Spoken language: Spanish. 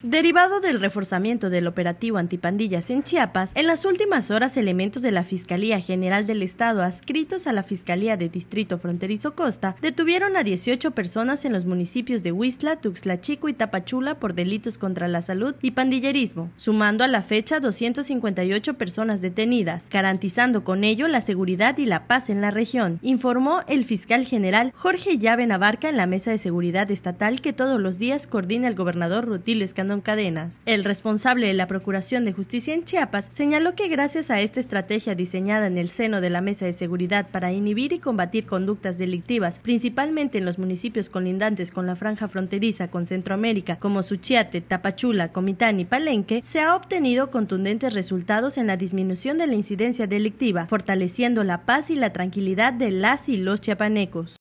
Derivado del reforzamiento del operativo antipandillas en Chiapas, en las últimas horas elementos de la Fiscalía General del Estado adscritos a la Fiscalía de Distrito Fronterizo Costa detuvieron a 18 personas en los municipios de Huistla, Tuxla Chico y Tapachula por delitos contra la salud y pandillerismo, sumando a la fecha 258 personas detenidas, garantizando con ello la seguridad y la paz en la región, informó el fiscal general Jorge Llave Navarca en la mesa de seguridad estatal que todos los días coordina el gobernador Rutiles Escandón en Cadenas, el responsable de la Procuración de Justicia en Chiapas, señaló que gracias a esta estrategia diseñada en el seno de la Mesa de Seguridad para inhibir y combatir conductas delictivas, principalmente en los municipios colindantes con la franja fronteriza con Centroamérica, como Suchiate, Tapachula, Comitán y Palenque, se ha obtenido contundentes resultados en la disminución de la incidencia delictiva, fortaleciendo la paz y la tranquilidad de las y los chiapanecos.